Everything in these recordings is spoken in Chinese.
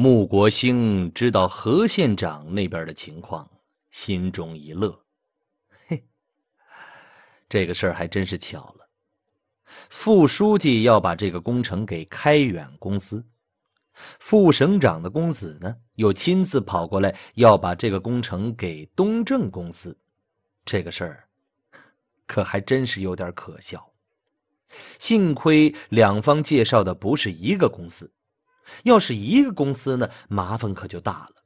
穆国兴知道何县长那边的情况，心中一乐。嘿，这个事儿还真是巧了。副书记要把这个工程给开远公司，副省长的公子呢又亲自跑过来要把这个工程给东正公司。这个事儿可还真是有点可笑。幸亏两方介绍的不是一个公司。要是一个公司呢，麻烦可就大了。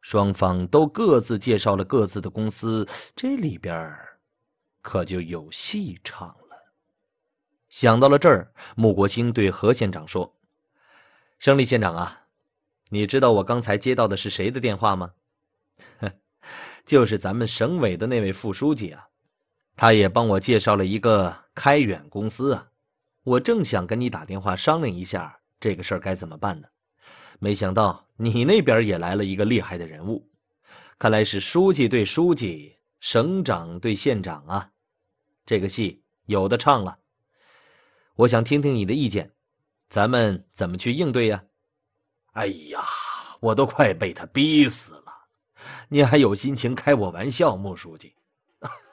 双方都各自介绍了各自的公司，这里边可就有戏唱了。想到了这儿，穆国兴对何县长说：“胜利县长啊，你知道我刚才接到的是谁的电话吗？就是咱们省委的那位副书记啊，他也帮我介绍了一个开远公司啊，我正想跟你打电话商量一下。”这个事儿该怎么办呢？没想到你那边也来了一个厉害的人物，看来是书记对书记，省长对县长啊，这个戏有的唱了。我想听听你的意见，咱们怎么去应对呀？哎呀，我都快被他逼死了，你还有心情开我玩笑，穆书记。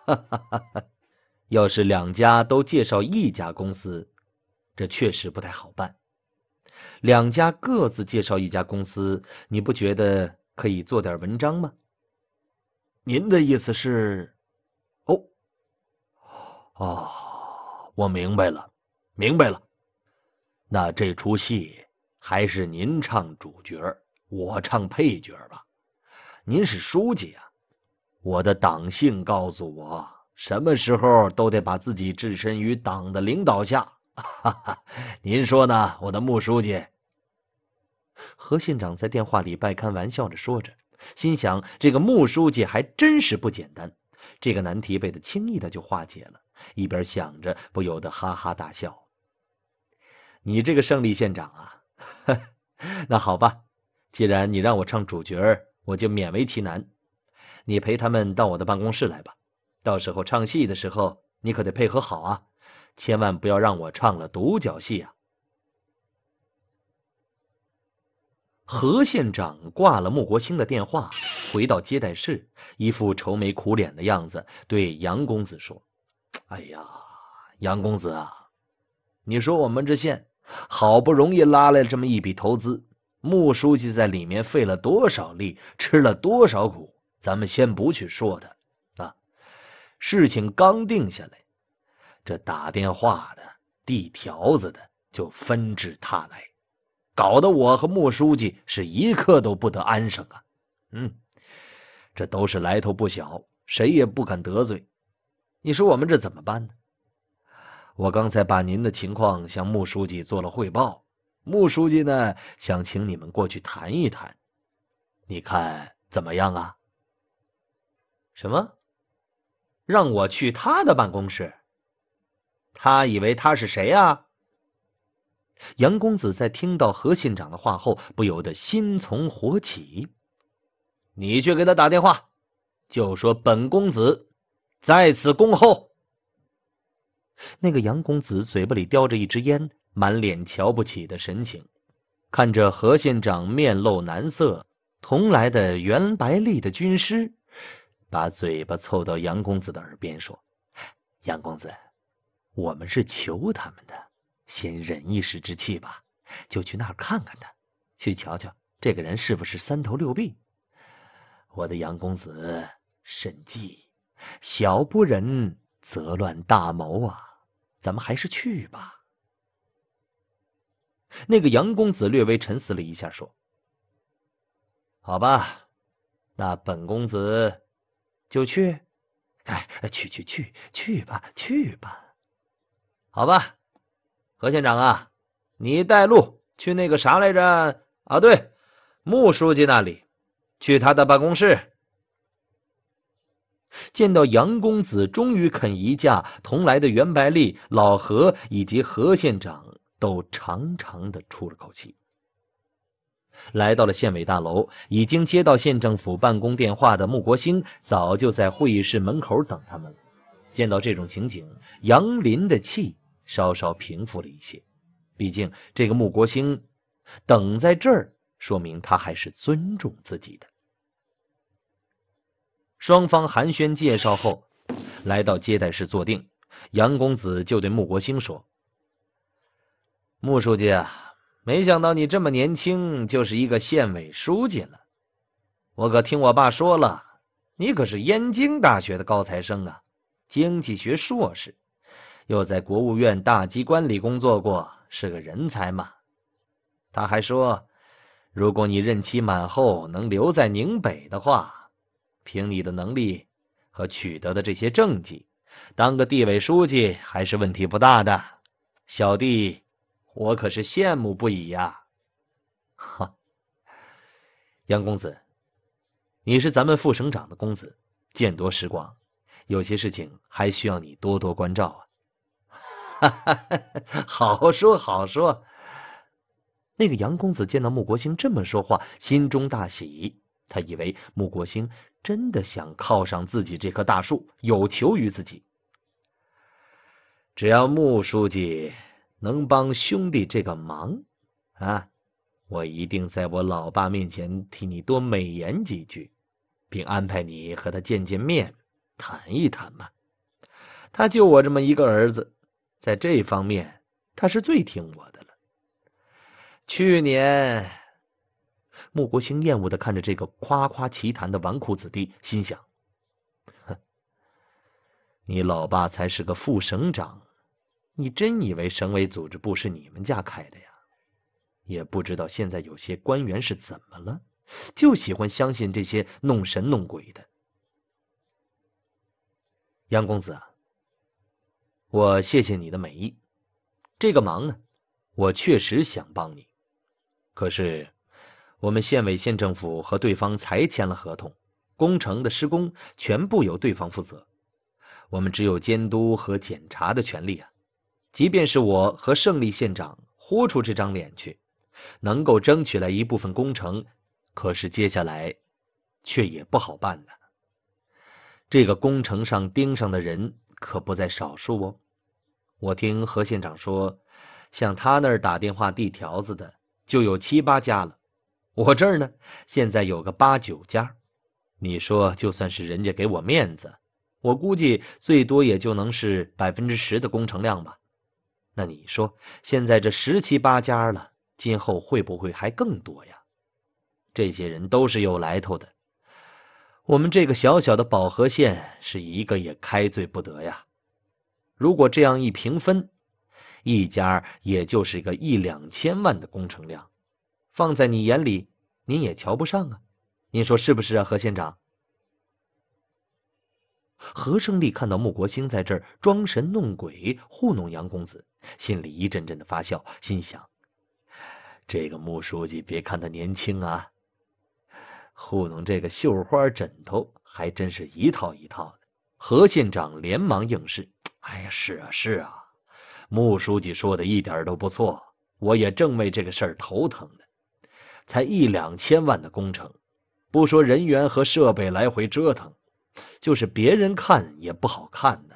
要是两家都介绍一家公司，这确实不太好办。两家各自介绍一家公司，你不觉得可以做点文章吗？您的意思是，哦，哦，我明白了，明白了。那这出戏还是您唱主角，我唱配角吧。您是书记啊，我的党性告诉我，什么时候都得把自己置身于党的领导下。哈哈，您说呢，我的穆书记？何县长在电话里半开玩笑着说着，心想这个穆书记还真是不简单，这个难题被他轻易的就化解了。一边想着，不由得哈哈大笑。你这个胜利县长啊，那好吧，既然你让我唱主角，我就勉为其难。你陪他们到我的办公室来吧，到时候唱戏的时候，你可得配合好啊。千万不要让我唱了独角戏啊！何县长挂了穆国清的电话，回到接待室，一副愁眉苦脸的样子，对杨公子说：“哎呀，杨公子啊，你说我们这县好不容易拉来这么一笔投资，穆书记在里面费了多少力，吃了多少苦，咱们先不去说他。啊，事情刚定下来。”这打电话的、递条子的就纷至沓来，搞得我和穆书记是一刻都不得安生啊！嗯，这都是来头不小，谁也不敢得罪。你说我们这怎么办呢？我刚才把您的情况向穆书记做了汇报，穆书记呢想请你们过去谈一谈，你看怎么样啊？什么？让我去他的办公室？他以为他是谁啊？杨公子在听到何县长的话后，不由得心从火起。你去给他打电话，就说本公子在此恭候。那个杨公子嘴巴里叼着一支烟，满脸瞧不起的神情，看着何县长面露难色。同来的袁白丽的军师，把嘴巴凑到杨公子的耳边说：“杨公子。”我们是求他们的，先忍一时之气吧，就去那儿看看他，去瞧瞧这个人是不是三头六臂。我的杨公子，慎计，小不忍则乱大谋啊！咱们还是去吧。那个杨公子略微沉思了一下，说：“好吧，那本公子就去。”哎，去去去去吧，去吧。好吧，何县长啊，你带路去那个啥来着啊？对，穆书记那里，去他的办公室。见到杨公子终于肯移驾，同来的袁白丽、老何以及何县长都长长的出了口气。来到了县委大楼，已经接到县政府办公电话的穆国兴早就在会议室门口等他们了。见到这种情景，杨林的气。稍稍平复了一些，毕竟这个穆国兴等在这儿，说明他还是尊重自己的。双方寒暄介绍后，来到接待室坐定，杨公子就对穆国兴说：“穆书记啊，没想到你这么年轻就是一个县委书记了，我可听我爸说了，你可是燕京大学的高材生啊，经济学硕士。”又在国务院大机关里工作过，是个人才嘛。他还说，如果你任期满后能留在宁北的话，凭你的能力和取得的这些政绩，当个地委书记还是问题不大的。小弟，我可是羡慕不已呀！哈，杨公子，你是咱们副省长的公子，见多识广，有些事情还需要你多多关照啊。哈哈，好说好说。那个杨公子见到穆国兴这么说话，心中大喜。他以为穆国兴真的想靠上自己这棵大树，有求于自己。只要穆书记能帮兄弟这个忙，啊，我一定在我老爸面前替你多美言几句，并安排你和他见见面，谈一谈嘛。他就我这么一个儿子。在这方面，他是最听我的了。去年，穆国兴厌恶的看着这个夸夸其谈的纨绔子弟，心想：“哼，你老爸才是个副省长，你真以为省委组织部是你们家开的呀？也不知道现在有些官员是怎么了，就喜欢相信这些弄神弄鬼的。”杨公子啊。我谢谢你的美意，这个忙呢，我确实想帮你。可是，我们县委、县政府和对方才签了合同，工程的施工全部由对方负责，我们只有监督和检查的权利啊。即便是我和胜利县长豁出这张脸去，能够争取来一部分工程，可是接下来，却也不好办呢。这个工程上盯上的人。可不在少数哦，我听何县长说，像他那儿打电话递条子的就有七八家了，我这儿呢现在有个八九家，你说就算是人家给我面子，我估计最多也就能是百分之十的工程量吧。那你说现在这十七八家了，今后会不会还更多呀？这些人都是有来头的。我们这个小小的保和县是一个也开罪不得呀。如果这样一平分，一家也就是个一两千万的工程量，放在你眼里，您也瞧不上啊。您说是不是啊，何县长？何胜利看到穆国兴在这儿装神弄鬼糊弄杨公子，心里一阵阵的发笑，心想：这个穆书记，别看他年轻啊。糊弄这个绣花枕头还真是一套一套的。何县长连忙应是：“哎呀，是啊，是啊，穆书记说的一点都不错。我也正为这个事儿头疼呢。才一两千万的工程，不说人员和设备来回折腾，就是别人看也不好看呢。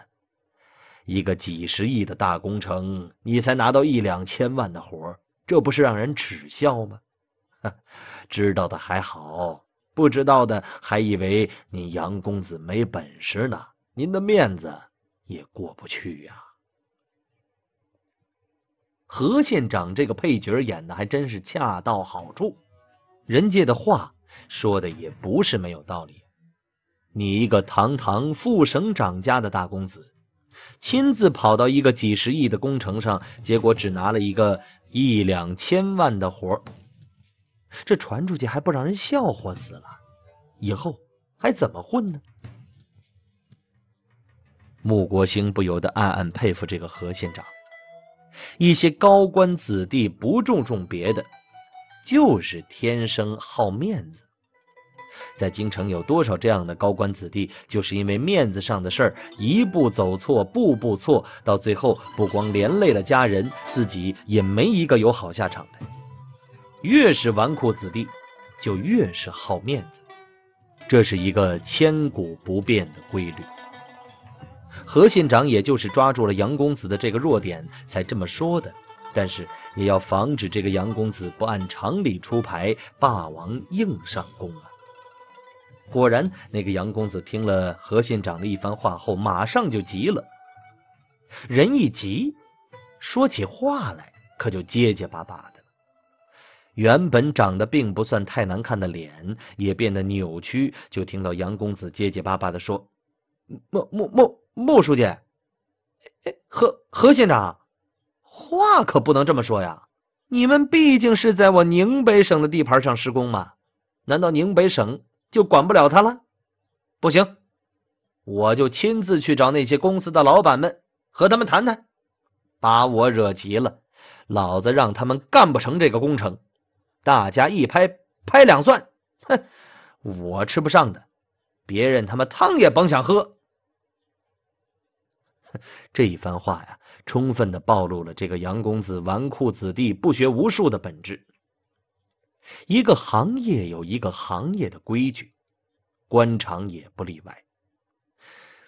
一个几十亿的大工程，你才拿到一两千万的活这不是让人耻笑吗？” 知道的还好。不知道的还以为您杨公子没本事呢，您的面子也过不去呀。何县长这个配角演的还真是恰到好处，人家的话说的也不是没有道理。你一个堂堂副省长家的大公子，亲自跑到一个几十亿的工程上，结果只拿了一个一两千万的活儿。这传出去还不让人笑话死了？以后还怎么混呢？穆国兴不由得暗暗佩服这个何县长。一些高官子弟不注重别的，就是天生好面子。在京城有多少这样的高官子弟，就是因为面子上的事儿，一步走错，步步错，到最后不光连累了家人，自己也没一个有好下场的。越是纨绔子弟，就越是好面子，这是一个千古不变的规律。何县长也就是抓住了杨公子的这个弱点才这么说的，但是也要防止这个杨公子不按常理出牌，霸王硬上弓啊！果然，那个杨公子听了何县长的一番话后，马上就急了，人一急，说起话来可就结结巴巴了。原本长得并不算太难看的脸也变得扭曲，就听到杨公子结结巴巴地说：“穆穆穆穆书记，何何县长，话可不能这么说呀！你们毕竟是在我宁北省的地盘上施工嘛，难道宁北省就管不了他了？不行，我就亲自去找那些公司的老板们，和他们谈谈，把我惹急了，老子让他们干不成这个工程。”大家一拍拍两算，哼，我吃不上的，别人他妈汤也甭想喝。这一番话呀，充分的暴露了这个杨公子纨绔子弟不学无术的本质。一个行业有一个行业的规矩，官场也不例外。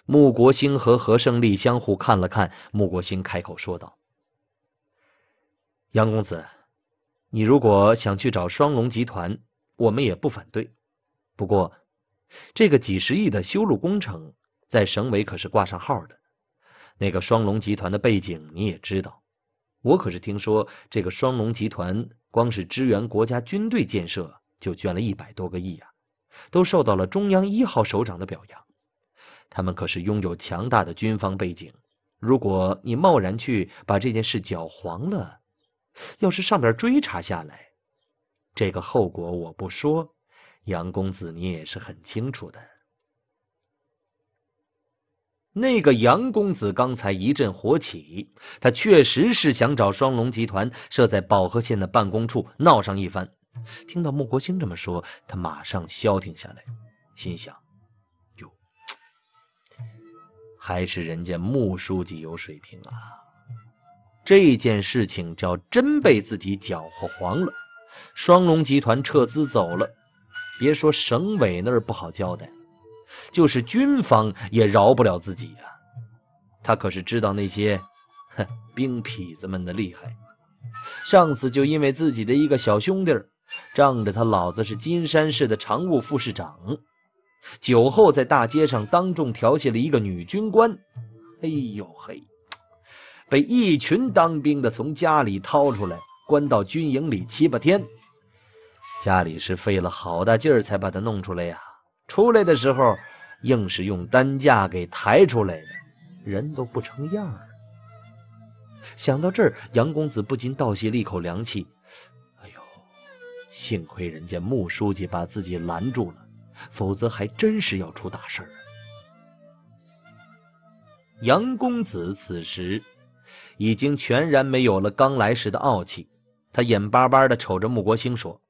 穆国兴和何胜利相互看了看，穆国兴开口说道：“杨公子。”你如果想去找双龙集团，我们也不反对。不过，这个几十亿的修路工程在省委可是挂上号的。那个双龙集团的背景你也知道，我可是听说这个双龙集团光是支援国家军队建设就捐了一百多个亿啊，都受到了中央一号首长的表扬。他们可是拥有强大的军方背景，如果你贸然去把这件事搅黄了。要是上面追查下来，这个后果我不说，杨公子你也是很清楚的。那个杨公子刚才一阵火起，他确实是想找双龙集团设在保和县的办公处闹上一番。听到穆国兴这么说，他马上消停下来，心想：“哟，还是人家穆书记有水平啊。”这件事情只要真被自己搅和黄了，双龙集团撤资走了，别说省委那儿不好交代，就是军方也饶不了自己啊！他可是知道那些哼，兵痞子们的厉害，上次就因为自己的一个小兄弟，仗着他老子是金山市的常务副市长，酒后在大街上当众调戏了一个女军官，哎呦嘿！被一群当兵的从家里掏出来，关到军营里七八天。家里是费了好大劲儿才把他弄出来呀！出来的时候，硬是用担架给抬出来的，人都不成样了。想到这儿，杨公子不禁倒吸了一口凉气。哎呦，幸亏人家穆书记把自己拦住了，否则还真是要出大事儿啊！杨公子此时。已经全然没有了刚来时的傲气，他眼巴巴地瞅着穆国兴说：“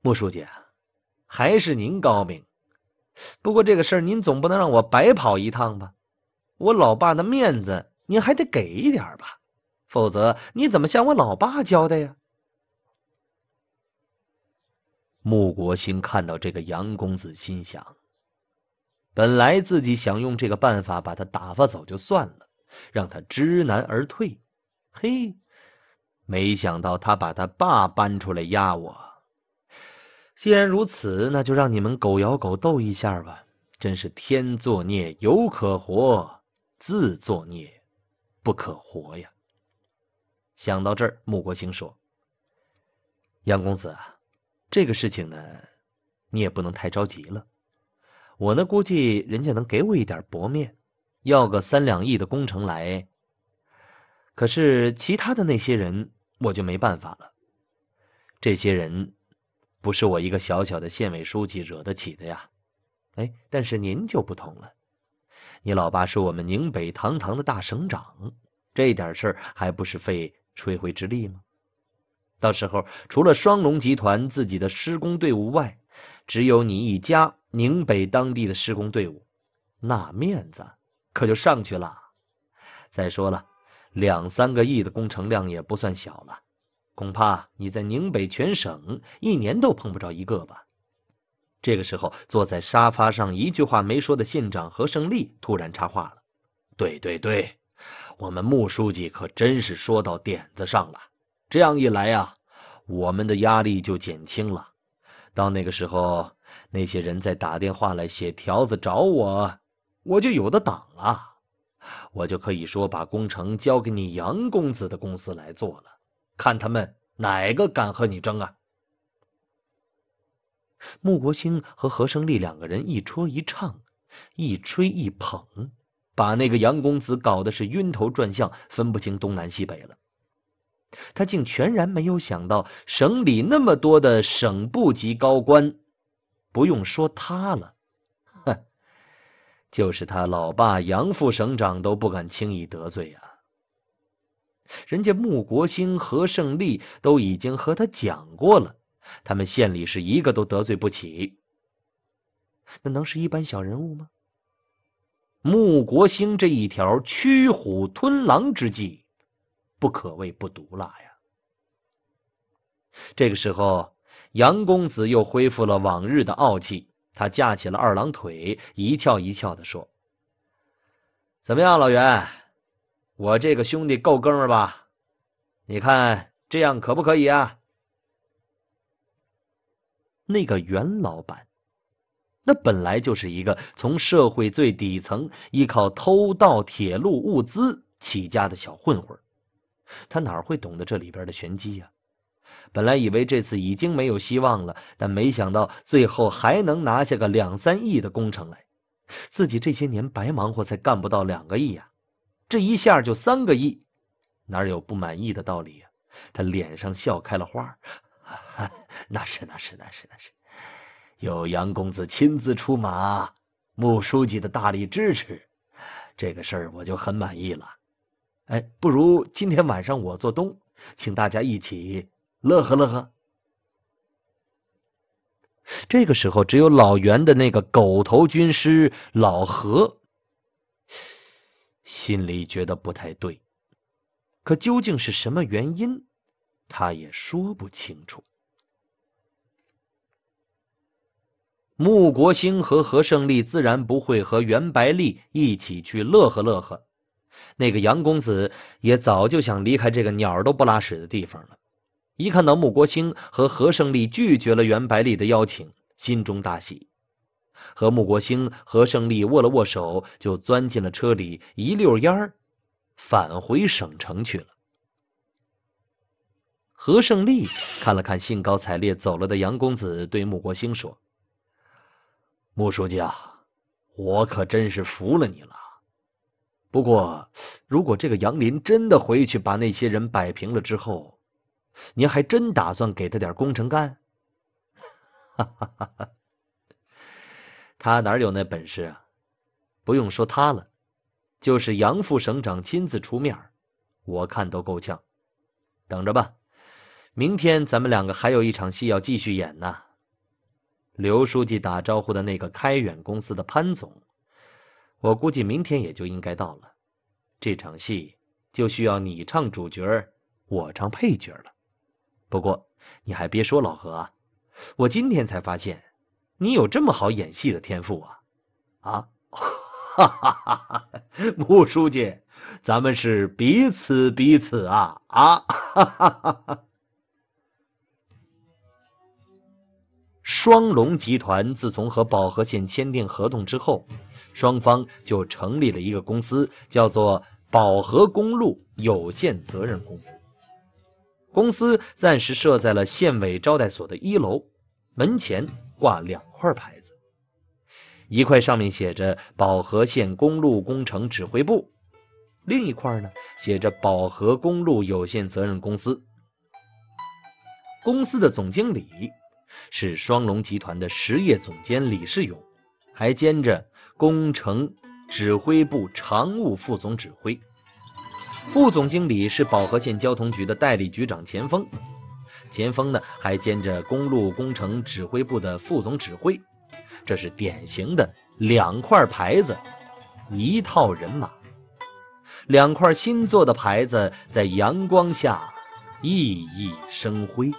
穆书记，还是您高明。不过这个事儿，您总不能让我白跑一趟吧？我老爸的面子，您还得给一点吧？否则你怎么向我老爸交代呀？”穆国兴看到这个杨公子，心想：本来自己想用这个办法把他打发走就算了。让他知难而退，嘿，没想到他把他爸搬出来压我。既然如此，那就让你们狗咬狗斗一下吧。真是天作孽，犹可活；自作孽，不可活呀。想到这儿，穆国兴说：“杨公子啊，这个事情呢，你也不能太着急了。我呢，估计人家能给我一点薄面。”要个三两亿的工程来，可是其他的那些人我就没办法了。这些人，不是我一个小小的县委书记惹得起的呀。哎，但是您就不同了，你老爸是我们宁北堂堂的大省长，这点事儿还不是费吹灰之力吗？到时候除了双龙集团自己的施工队伍外，只有你一家宁北当地的施工队伍，那面子。可就上去了。再说了，两三个亿的工程量也不算小了，恐怕你在宁北全省一年都碰不着一个吧。这个时候，坐在沙发上一句话没说的县长何胜利突然插话了：“对对对，我们穆书记可真是说到点子上了。这样一来呀，我们的压力就减轻了。到那个时候，那些人再打电话来写条子找我。”我就有的挡了，我就可以说把工程交给你杨公子的公司来做了，看他们哪个敢和你争啊！穆国兴和何胜利两个人一戳一唱，一吹一捧，把那个杨公子搞得是晕头转向，分不清东南西北了。他竟全然没有想到，省里那么多的省部级高官，不用说他了。就是他老爸杨副省长都不敢轻易得罪呀。人家穆国兴、何胜利都已经和他讲过了，他们县里是一个都得罪不起。那能是一般小人物吗？穆国兴这一条驱虎吞狼之计，不可谓不毒辣呀。这个时候，杨公子又恢复了往日的傲气。他架起了二郎腿，一翘一翘的说：“怎么样，老袁，我这个兄弟够哥们吧？你看这样可不可以啊？”那个袁老板，那本来就是一个从社会最底层依靠偷盗铁路物资起家的小混混，他哪会懂得这里边的玄机呀？本来以为这次已经没有希望了，但没想到最后还能拿下个两三亿的工程来。自己这些年白忙活，才干不到两个亿呀，这一下就三个亿，哪有不满意的道理？他脸上笑开了花。那是，那是，那是，那是。有杨公子亲自出马，穆书记的大力支持，这个事儿我就很满意了。哎，不如今天晚上我做东，请大家一起。乐呵乐呵。这个时候，只有老袁的那个狗头军师老何心里觉得不太对，可究竟是什么原因，他也说不清楚。穆国兴和何胜利自然不会和袁白丽一起去乐呵乐呵，那个杨公子也早就想离开这个鸟都不拉屎的地方了。一看到穆国兴和何胜利拒绝了袁百里的邀请，心中大喜，和穆国兴、何胜利握了握手，就钻进了车里，一溜烟儿，返回省城去了。何胜利看了看兴高采烈走了的杨公子，对穆国兴说：“穆书记啊，我可真是服了你了。不过，如果这个杨林真的回去把那些人摆平了之后，”您还真打算给他点工程干？哈哈哈！他哪有那本事啊！不用说他了，就是杨副省长亲自出面，我看都够呛。等着吧，明天咱们两个还有一场戏要继续演呢。刘书记打招呼的那个开远公司的潘总，我估计明天也就应该到了。这场戏就需要你唱主角，我唱配角了。不过，你还别说，老何，我今天才发现，你有这么好演戏的天赋啊！啊，哈哈哈哈哈！穆书记，咱们是彼此彼此啊！啊，哈哈哈哈哈！双龙集团自从和保和县签订合同之后，双方就成立了一个公司，叫做保和公路有限责任公司。公司暂时设在了县委招待所的一楼，门前挂两块牌子，一块上面写着“宝和县公路工程指挥部”，另一块呢写着“宝和公路有限责任公司”。公司的总经理是双龙集团的实业总监李世勇，还兼着工程指挥部常务副总指挥。副总经理是保和县交通局的代理局长钱锋，钱锋呢还兼着公路工程指挥部的副总指挥，这是典型的两块牌子，一套人马。两块新做的牌子在阳光下熠熠生辉。